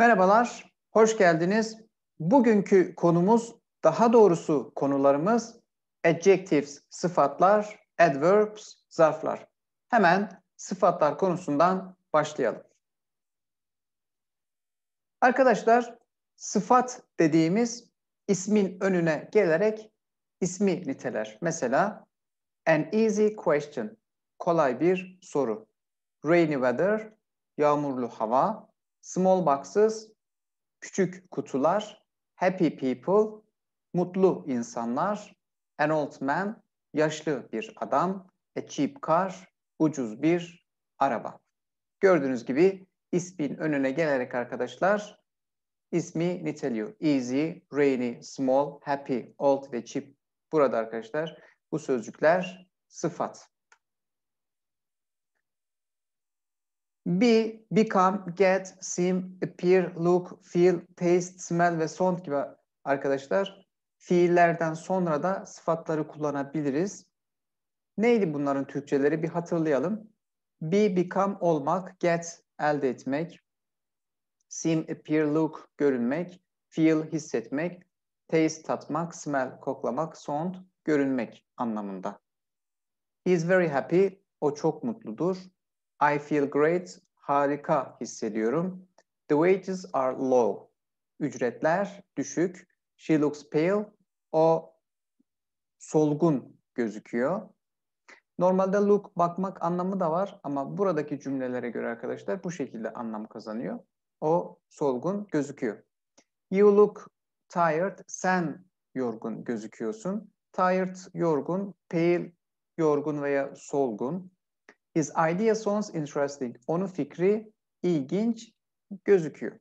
Merhabalar, hoş geldiniz. Bugünkü konumuz, daha doğrusu konularımız adjectives, sıfatlar, adverbs, zarflar. Hemen sıfatlar konusundan başlayalım. Arkadaşlar, sıfat dediğimiz ismin önüne gelerek ismi niteler. Mesela an easy question, kolay bir soru. Rainy weather, yağmurlu hava, Small boxes, küçük kutular, happy people, mutlu insanlar, an old man, yaşlı bir adam, a cheap car, ucuz bir araba. Gördüğünüz gibi ismin önüne gelerek arkadaşlar ismi niteliyor. Easy, rainy, small, happy, old ve cheap. Burada arkadaşlar bu sözcükler sıfat. Be, become, get, seem, appear, look, feel, taste, smell ve sound gibi arkadaşlar fiillerden sonra da sıfatları kullanabiliriz. Neydi bunların Türkçeleri bir hatırlayalım. Be, become olmak, get elde etmek, seem, appear, look görünmek, feel hissetmek, taste tatmak, smell koklamak, sound görünmek anlamında. He is very happy, o çok mutludur. I feel great. Harika hissediyorum. The wages are low. Ücretler düşük. She looks pale. O solgun gözüküyor. Normalde look bakmak anlamı da var ama buradaki cümlelere göre arkadaşlar bu şekilde anlam kazanıyor. O solgun gözüküyor. You look tired. Sen yorgun gözüküyorsun. Tired yorgun, pale yorgun veya solgun. His idea sounds interesting. Onun fikri ilginç gözüküyor.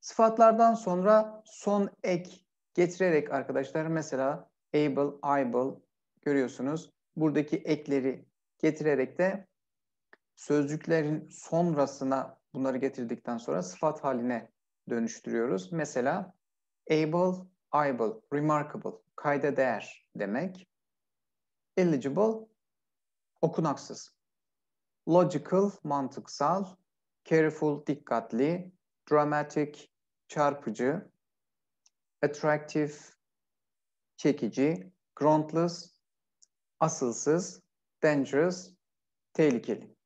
Sıfatlardan sonra son ek getirerek arkadaşlar mesela able, able görüyorsunuz. Buradaki ekleri getirerek de sözcüklerin sonrasına bunları getirdikten sonra sıfat haline dönüştürüyoruz. Mesela able, able, remarkable, kayda değer demek eligible okunaksız. Logical mantıksal, careful dikkatli, dramatic çarpıcı, attractive çekici, groundless asılsız, dangerous tehlikeli.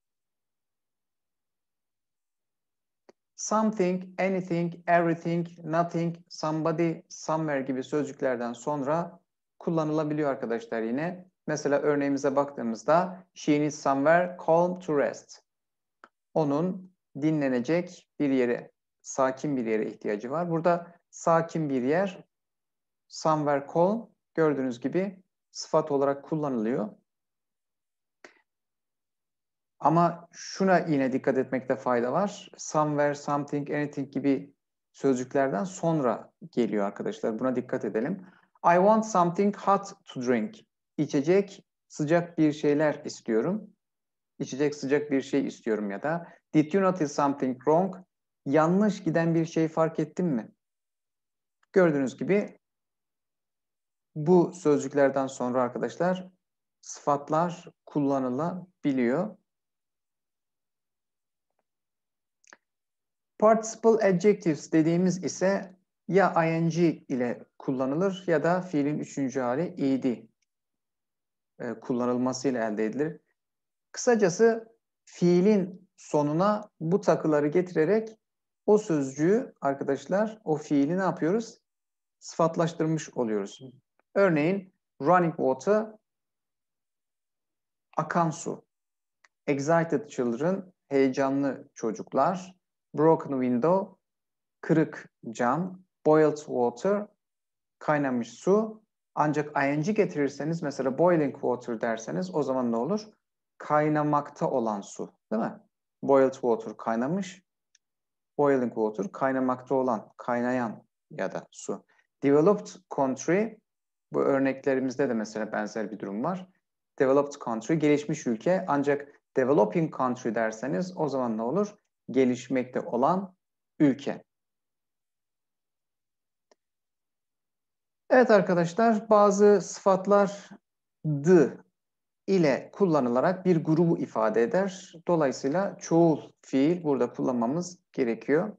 Something, anything, everything, nothing, somebody, somewhere gibi sözcüklerden sonra kullanılabiliyor arkadaşlar yine. Mesela örneğimize baktığımızda she needs somewhere calm to rest. Onun dinlenecek bir yere, sakin bir yere ihtiyacı var. Burada sakin bir yer, somewhere calm gördüğünüz gibi sıfat olarak kullanılıyor. Ama şuna yine dikkat etmekte fayda var. Somewhere, something, anything gibi sözcüklerden sonra geliyor arkadaşlar. Buna dikkat edelim. I want something hot to drink içecek sıcak bir şeyler istiyorum. İçecek sıcak bir şey istiyorum ya da Did you notice something wrong? Yanlış giden bir şey fark ettin mi? Gördüğünüz gibi bu sözcüklerden sonra arkadaşlar sıfatlar kullanılabiliyor. Participle adjectives dediğimiz ise ya ing ile kullanılır ya da fiilin üçüncü hali ed e, kullanılmasıyla elde edilir. Kısacası fiilin sonuna bu takıları getirerek o sözcüğü arkadaşlar o fiili ne yapıyoruz? Sıfatlaştırmış oluyoruz. Örneğin running water akan su. Excited children heyecanlı çocuklar. Broken window kırık cam. Boiled water kaynamış su. Ancak ing getirirseniz mesela boiling water derseniz o zaman ne olur? Kaynamakta olan su değil mi? Boiled water kaynamış. Boiling water kaynamakta olan, kaynayan ya da su. Developed country bu örneklerimizde de mesela benzer bir durum var. Developed country gelişmiş ülke ancak developing country derseniz o zaman ne olur? Gelişmekte olan ülke. Evet arkadaşlar bazı sıfatlar d ile kullanılarak bir grubu ifade eder. Dolayısıyla çoğul fiil burada kullanmamız gerekiyor.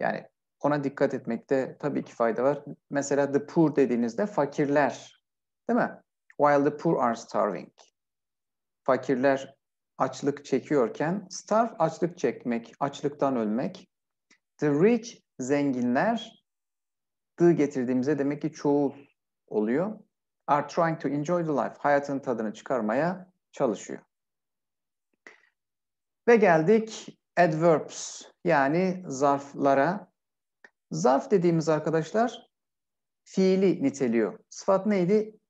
Yani ona dikkat etmekte tabii ki fayda var. Mesela the poor dediğinizde fakirler değil mi? While the poor are starving. Fakirler açlık çekiyorken starve açlık çekmek, açlıktan ölmek. The rich zenginler the getirdiğimizde demek ki çoğul oluyor. Are trying to enjoy the life. Hayatın tadını çıkarmaya çalışıyor. Ve geldik adverbs yani zarflara. Zarf dediğimiz arkadaşlar fiili niteliyor. Sıfat neydi?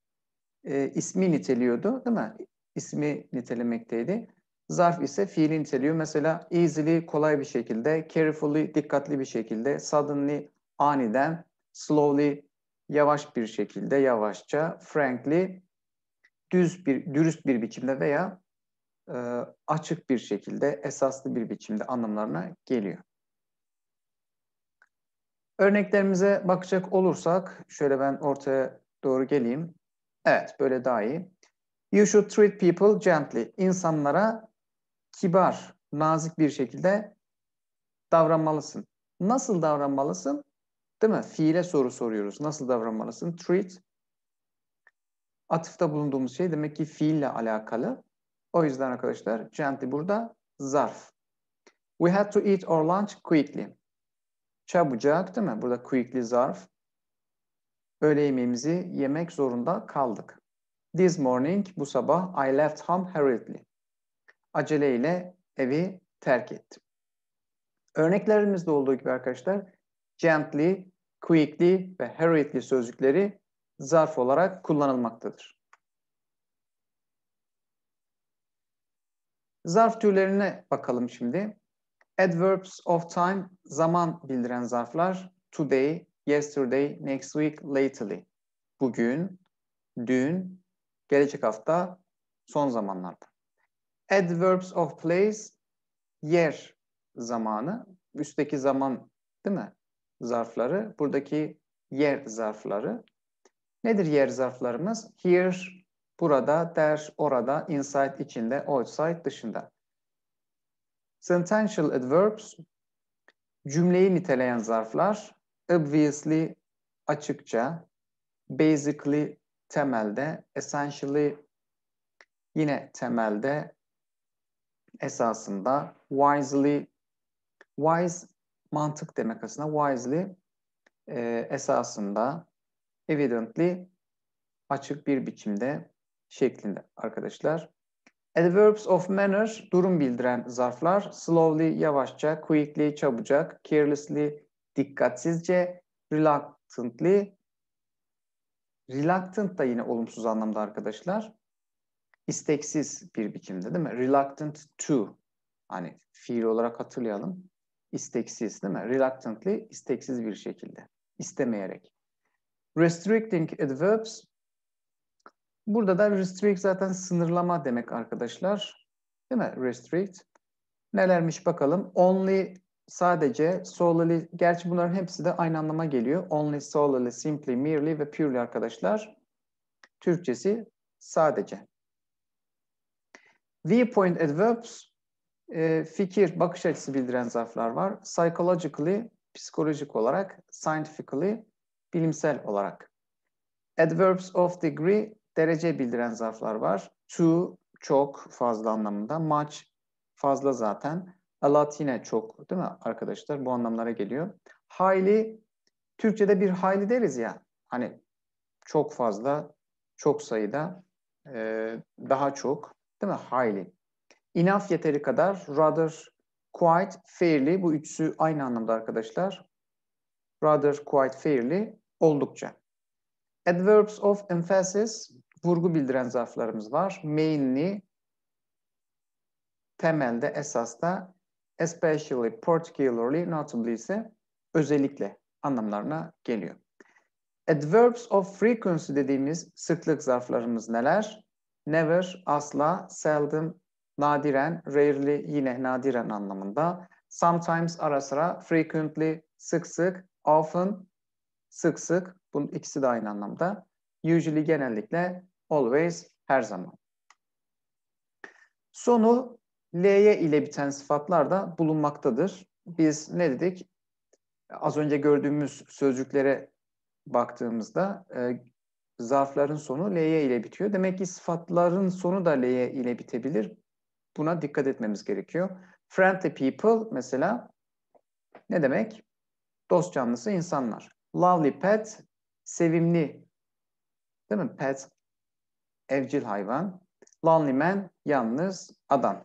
E, ismi niteliyordu değil mi? İsmi nitelemekteydi. Zarf ise fiili niteliyor. Mesela easily kolay bir şekilde, carefully dikkatli bir şekilde, suddenly aniden, slowly yavaş bir şekilde yavaşça, frankly düz bir dürüst bir biçimde veya e, açık bir şekilde, esaslı bir biçimde anlamlarına geliyor. Örneklerimize bakacak olursak, şöyle ben ortaya doğru geleyim. Evet, böyle daha iyi. You should treat people gently. İnsanlara kibar, nazik bir şekilde davranmalısın. Nasıl davranmalısın? Değil mi? Fiile soru soruyoruz. Nasıl davranmalısın? Treat. Atıfta bulunduğumuz şey demek ki fiille alakalı. O yüzden arkadaşlar gently burada zarf. We had to eat our lunch quickly. Çabucak değil mi? Burada quickly zarf. Öğle yemeğimizi yemek zorunda kaldık. This morning bu sabah I left home hurriedly. Aceleyle evi terk ettim. Örneklerimizde olduğu gibi arkadaşlar gently quickly ve hurriedly sözcükleri zarf olarak kullanılmaktadır. Zarf türlerine bakalım şimdi. Adverbs of time, zaman bildiren zarflar. Today, yesterday, next week, lately. Bugün, dün, gelecek hafta, son zamanlarda. Adverbs of place, yer zamanı. Üstteki zaman değil mi? zarfları, buradaki yer zarfları. Nedir yer zarflarımız? Here, burada, there, orada, inside, içinde, outside, dışında. Sentential adverbs, cümleyi niteleyen zarflar. Obviously, açıkça. Basically, temelde. Essentially, yine temelde. Esasında. Wisely, wise mantık demek aslında. Wisely e, esasında evidently açık bir biçimde şeklinde arkadaşlar. Adverbs of manner durum bildiren zarflar. Slowly yavaşça, quickly çabucak, carelessly dikkatsizce, reluctantly reluctant da yine olumsuz anlamda arkadaşlar. İsteksiz bir biçimde değil mi? Reluctant to hani fiil olarak hatırlayalım isteksiz değil mi? Reluctantly, isteksiz bir şekilde, istemeyerek. Restricting adverbs, burada da restrict zaten sınırlama demek arkadaşlar. Değil mi? Restrict. Nelermiş bakalım. Only sadece, solely, gerçi bunların hepsi de aynı anlama geliyor. Only, solely, simply, merely ve purely arkadaşlar. Türkçesi sadece. Viewpoint adverbs e, fikir, bakış açısı bildiren zarflar var. Psychologically, psikolojik olarak, scientifically, bilimsel olarak. Adverbs of degree, derece bildiren zarflar var. Too, çok, fazla anlamında. Much, fazla zaten. A lot yine çok değil mi arkadaşlar? Bu anlamlara geliyor. Highly, Türkçe'de bir highly deriz ya. Hani çok fazla, çok sayıda, e, daha çok değil mi? Highly. İnas yeteri kadar, rather, quite, fairly bu üçsü aynı anlamda arkadaşlar. Rather, quite, fairly oldukça. Adverbs of emphasis vurgu bildiren zarflarımız var. Mainly, temelde, esasda. especially, particularly, notably ise özellikle anlamlarına geliyor. Adverbs of frequency dediğimiz sıklık zarflarımız neler? Never, asla, seldom, nadiren, rarely yine nadiren anlamında. Sometimes ara sıra, frequently sık sık, often sık sık. Bunun ikisi de aynı anlamda. Usually genellikle, always her zaman. Sonu L'ye ile biten sıfatlar da bulunmaktadır. Biz ne dedik? Az önce gördüğümüz sözcüklere baktığımızda e, zarfların sonu L'ye ile bitiyor. Demek ki sıfatların sonu da L'ye ile bitebilir. Buna dikkat etmemiz gerekiyor. Friendly people mesela ne demek? Dost canlısı insanlar. Lovely pet, sevimli değil mi? Pet, evcil hayvan. Lonely man, yalnız adam.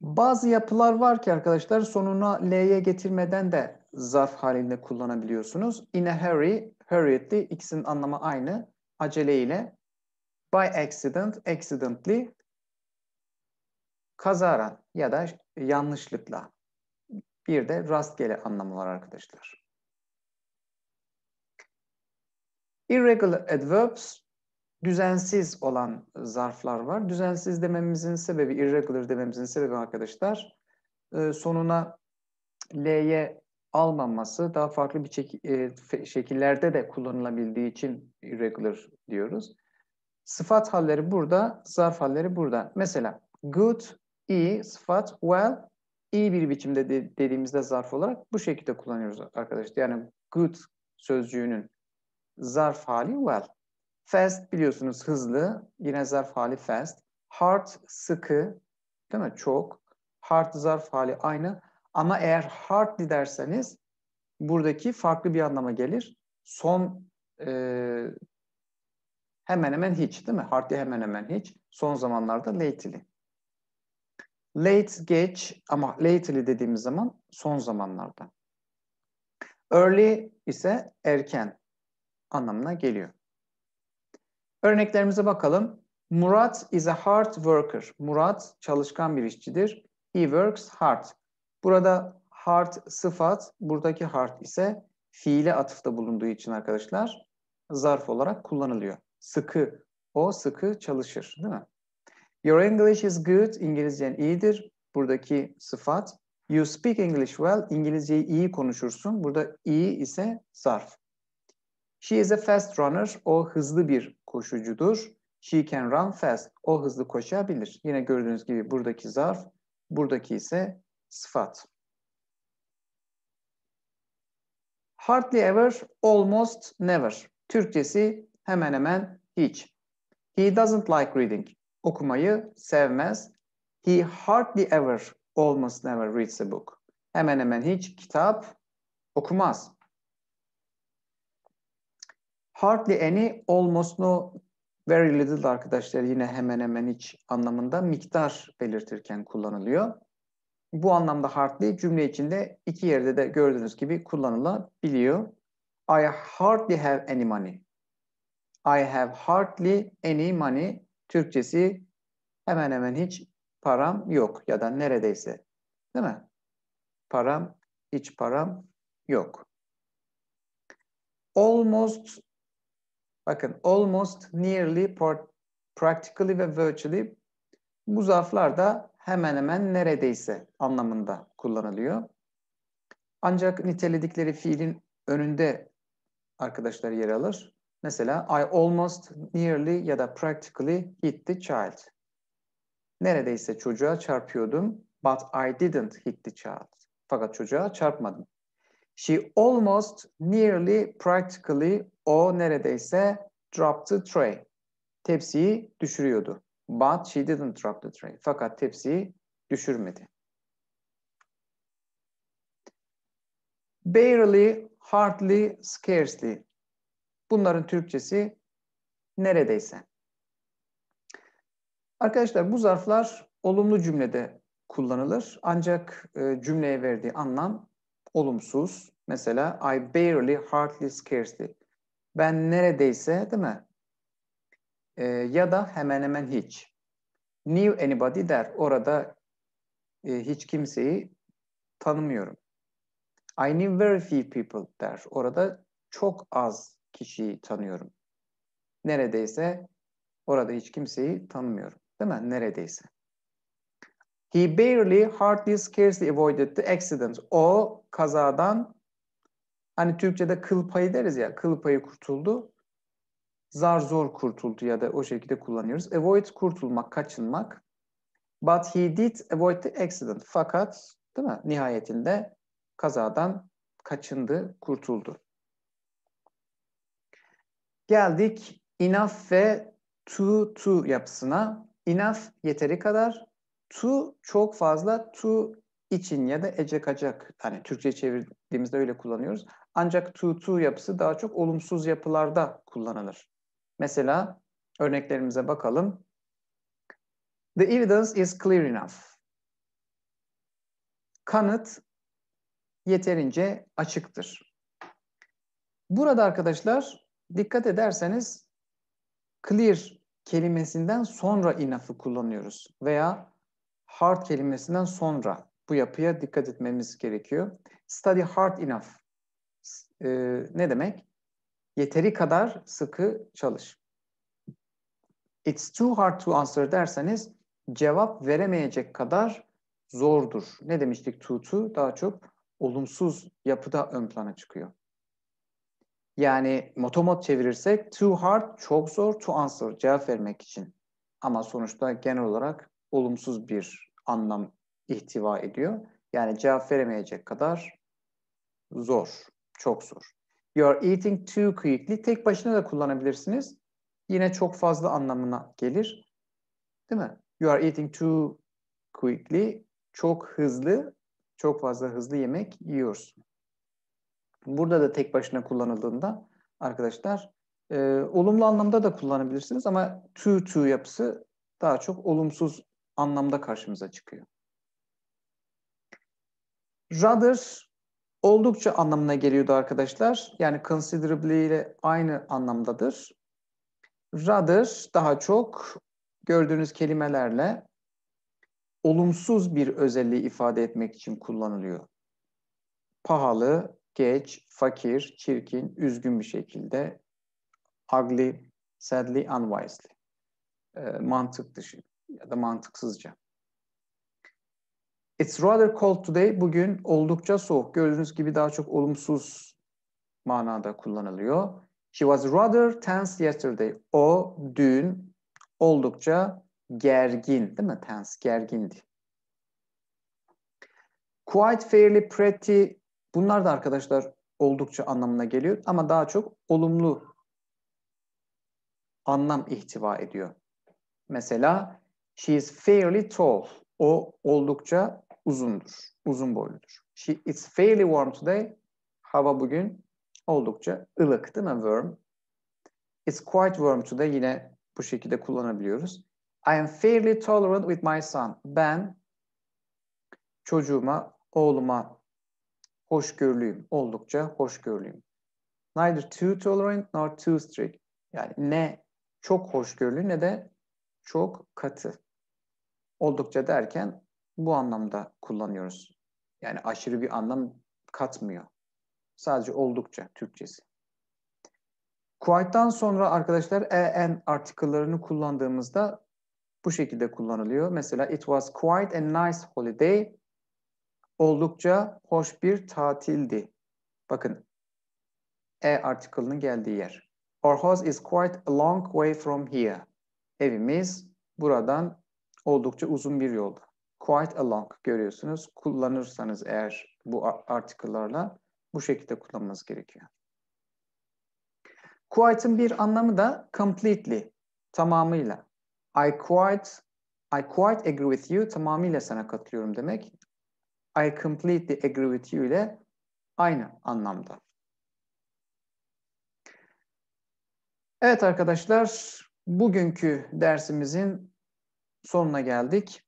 Bazı yapılar var ki arkadaşlar sonuna L'ye getirmeden de zarf halinde kullanabiliyorsunuz. In a hurry, hurriedly ikisinin anlamı aynı. aceleyle by accident, accidentally kazara ya da yanlışlıkla. Bir de rastgele anlamı var arkadaşlar. Irregular adverbs düzensiz olan zarflar var. Düzensiz dememizin sebebi, irregular dememizin sebebi arkadaşlar e, sonuna L'ye almaması daha farklı bir e, şekillerde de kullanılabildiği için irregular diyoruz. Sıfat halleri burada, zarf halleri burada. Mesela good, iyi, sıfat, well, iyi bir biçimde de dediğimizde zarf olarak bu şekilde kullanıyoruz arkadaşlar. Yani good sözcüğünün zarf hali well. Fast biliyorsunuz hızlı, yine zarf hali fast. Hard sıkı, değil mi? Çok. Hard zarf hali aynı. Ama eğer hard derseniz buradaki farklı bir anlama gelir. Son e, hemen hemen hiç değil mi? Hardly hemen hemen hiç. Son zamanlarda lately. Late geç ama lately dediğimiz zaman son zamanlarda. Early ise erken anlamına geliyor. Örneklerimize bakalım. Murat is a hard worker. Murat çalışkan bir işçidir. He works hard. Burada hard sıfat, buradaki hard ise fiile atıfta bulunduğu için arkadaşlar zarf olarak kullanılıyor sıkı, o sıkı çalışır değil mi? Your English is good, İngilizcen iyidir. Buradaki sıfat. You speak English well, İngilizceyi iyi konuşursun. Burada iyi ise zarf. She is a fast runner, o hızlı bir koşucudur. She can run fast, o hızlı koşabilir. Yine gördüğünüz gibi buradaki zarf, buradaki ise sıfat. Hardly ever, almost never. Türkçesi Hemen hemen hiç. He doesn't like reading. Okumayı sevmez. He hardly ever, almost never reads a book. Hemen hemen hiç kitap okumaz. Hardly any, almost no, very little arkadaşlar yine hemen hemen hiç anlamında miktar belirtirken kullanılıyor. Bu anlamda hardly cümle içinde iki yerde de gördüğünüz gibi kullanılabiliyor. I hardly have any money. I have hardly any money. Türkçesi hemen hemen hiç param yok ya da neredeyse. Değil mi? Param, hiç param yok. Almost, bakın almost, nearly, practically ve virtually bu zarflar da hemen hemen neredeyse anlamında kullanılıyor. Ancak niteledikleri fiilin önünde arkadaşlar yer alır. Mesela I almost nearly ya da practically hit the child. Neredeyse çocuğa çarpıyordum but I didn't hit the child. Fakat çocuğa çarpmadım. She almost nearly practically o neredeyse dropped the tray. Tepsiyi düşürüyordu. But she didn't drop the tray. Fakat tepsiyi düşürmedi. Barely, hardly, scarcely. Bunların Türkçesi neredeyse. Arkadaşlar bu zarflar olumlu cümlede kullanılır. Ancak e, cümleye verdiği anlam olumsuz. Mesela I barely, hardly, scarcely. Ben neredeyse değil mi? E, ya da hemen hemen hiç. New anybody der. Orada e, hiç kimseyi tanımıyorum. I knew very few people der. Orada çok az kişiyi tanıyorum. Neredeyse orada hiç kimseyi tanımıyorum. Değil mi? Neredeyse. He barely, hardly, scarcely avoided the accident. O kazadan hani Türkçe'de kıl payı deriz ya kıl payı kurtuldu. Zar zor kurtuldu ya da o şekilde kullanıyoruz. Avoid kurtulmak, kaçınmak. But he did avoid the accident. Fakat değil mi? Nihayetinde kazadan kaçındı, kurtuldu. Geldik enough ve too too yapısına. Enough yeteri kadar, too çok fazla, too için ya da ecek acak. Hani Türkçe çevirdiğimizde öyle kullanıyoruz. Ancak too too yapısı daha çok olumsuz yapılarda kullanılır. Mesela örneklerimize bakalım. The evidence is clear enough. Kanıt yeterince açıktır. Burada arkadaşlar dikkat ederseniz clear kelimesinden sonra enough'ı kullanıyoruz veya hard kelimesinden sonra bu yapıya dikkat etmemiz gerekiyor. Study hard enough e, ne demek? Yeteri kadar sıkı çalış. It's too hard to answer derseniz cevap veremeyecek kadar zordur. Ne demiştik to to? Daha çok olumsuz yapıda ön plana çıkıyor. Yani motomot çevirirsek too hard çok zor to answer cevap vermek için. Ama sonuçta genel olarak olumsuz bir anlam ihtiva ediyor. Yani cevap veremeyecek kadar zor, çok zor. You're eating too quickly tek başına da kullanabilirsiniz. Yine çok fazla anlamına gelir. Değil mi? You are eating too quickly çok hızlı, çok fazla hızlı yemek yiyorsun burada da tek başına kullanıldığında arkadaşlar e, olumlu anlamda da kullanabilirsiniz ama to to yapısı daha çok olumsuz anlamda karşımıza çıkıyor. Rather oldukça anlamına geliyordu arkadaşlar. Yani considerably ile aynı anlamdadır. Rather daha çok gördüğünüz kelimelerle olumsuz bir özelliği ifade etmek için kullanılıyor. Pahalı, geç, fakir, çirkin, üzgün bir şekilde ugly, sadly, unwisely. E, mantık dışı ya da mantıksızca. It's rather cold today. Bugün oldukça soğuk. Gördüğünüz gibi daha çok olumsuz manada kullanılıyor. She was rather tense yesterday. O dün oldukça gergin, değil mi? Tense, gergindi. Quite fairly pretty Bunlar da arkadaşlar oldukça anlamına geliyor ama daha çok olumlu anlam ihtiva ediyor. Mesela she is fairly tall. O oldukça uzundur, uzun boyludur. She is fairly warm today. Hava bugün oldukça ılık değil mi warm? It's quite warm today yine bu şekilde kullanabiliyoruz. I am fairly tolerant with my son. Ben çocuğuma, oğluma hoşgörülüyüm. Oldukça hoşgörülüyüm. Neither too tolerant nor too strict. Yani ne çok hoşgörülü ne de çok katı. Oldukça derken bu anlamda kullanıyoruz. Yani aşırı bir anlam katmıyor. Sadece oldukça Türkçesi. Quite'dan sonra arkadaşlar en artikıllarını kullandığımızda bu şekilde kullanılıyor. Mesela it was quite a nice holiday Oldukça hoş bir tatildi. Bakın e artikelinin geldiği yer. Our house is quite a long way from here. Evimiz buradan oldukça uzun bir yolda. Quite a long görüyorsunuz. Kullanırsanız eğer bu artikellarla bu şekilde kullanmanız gerekiyor. Quite'ın bir anlamı da completely, tamamıyla. I quite, I quite agree with you, tamamıyla sana katılıyorum demek. I completely agree with you ile aynı anlamda. Evet arkadaşlar, bugünkü dersimizin sonuna geldik.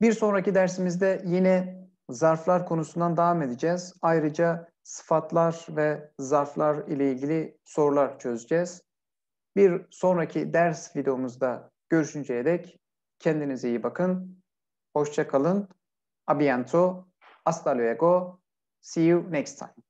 Bir sonraki dersimizde yine zarflar konusundan devam edeceğiz. Ayrıca sıfatlar ve zarflar ile ilgili sorular çözeceğiz. Bir sonraki ders videomuzda görüşünceye dek kendinize iyi bakın. Hoşça kalın. Abianto, Hasta luego. See you next time.